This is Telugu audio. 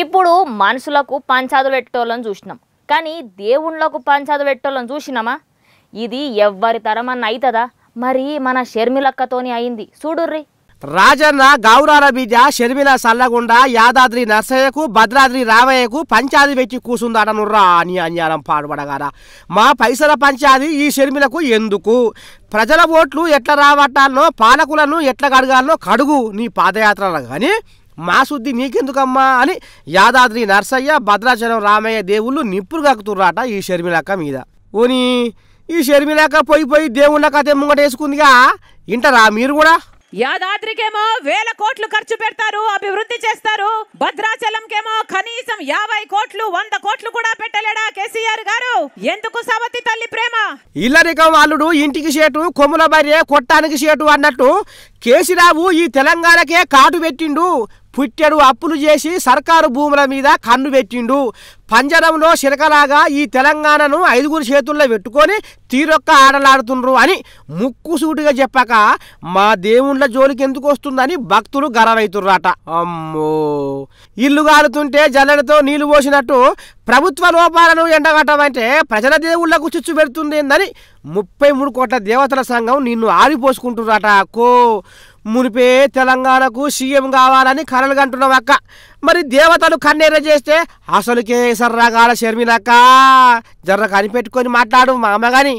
ఇప్పుడు మనుషులకు పంచాదులు పెట్టేటోళ్ళని చూసినాం కానీ దేవుళ్ళకు పంచాదులు పెట్టేటోళ్ళని చూసినామా ఇది ఎవ్వరి తరమన్న అవుతుందా మరి మన షర్మిలక్కతోని అయింది చూడుర్రి రాజన్న గౌరాల బీజ షర్మిల సల్లగుండ యాదాద్రి నర్సయ్యకు భద్రాద్రి రామయ్యకు పంచాది పెట్టి కూసుందాటనుర్రా అని అన్యారం పాడుపడగారా మా పైసల పంచాది ఈ షర్మిలకు ఎందుకు ప్రజల ఓట్లు ఎట్లా రావట్టాలనో పాలకులను ఎట్లా కడగాలనో కడుగు నీ పాదయాత్ర కానీ మా శుద్ధి నీకెందుకమ్మా అని యాదాద్రి నర్సయ్య భద్రాచలం రామయ్య దేవుళ్ళు నిప్పులు కక్కుతుర్రాట ఈ షర్మిలాక మీద ఓని ఈ షర్మిలాక పోయి పోయి దేవుళ్ళ కథ ముంగట వేసుకుందిగా ఇంటరా మీరు కూడా యాదాద్రికేమో వేల కోట్లు ఖర్చు పెడతారు అభివృద్ధి చేస్తారు భద్రాచలంకేమో కనీసం యాభై కోట్లు వంద కోట్లు కూడా పెట్టలేడా కేసీఆర్ గారు ఎందుకు సవతి తల్లి ప్రేమ ఇల్లరికం అల్లుడు ఇంటికి షేటు కొమ్ముల భార్య కొట్టానికి చేటు అన్నట్టు కేసీరావు ఈ తెలంగాణకే కాటు పెట్టిండు పుట్టెడు అప్పులు చేసి సర్కారు భూముల మీద కన్ను పెట్టిండు పంజరంలో శిరకలాగా ఈ తెలంగాణను ఐదుగురు చేతుల్లో పెట్టుకొని తీరొక్క ఆడలాడుతుండ్రు అని ముక్కుసూటిగా చెప్పక మా దేవుళ్ళ జోలికి ఎందుకు వస్తుందని భక్తులు గరవైతుర్రాట అమ్మో ఇల్లు గారుతుంటే జల్లెడతో నీళ్లు పోసినట్టు ప్రభుత్వ లోపాలను ఎండగట్టమంటే ప్రజల దేవుళ్లకు పెడుతుంది ఏందని ముప్పై మూడు కోట్ల దేవతల సంఘం నిన్ను ఆడిపోసుకుంటున్నాట కో మునిపే తెలంగాణకు సీఎం కావాలని కంటున్నాం అక్క మరి దేవతలు కన్నేర చేస్తే అసలు కేసర్రగాల రకాల షర్మిలక్క జర్ర కనిపెట్టుకొని మాట్లాడు మా అమ్మగాని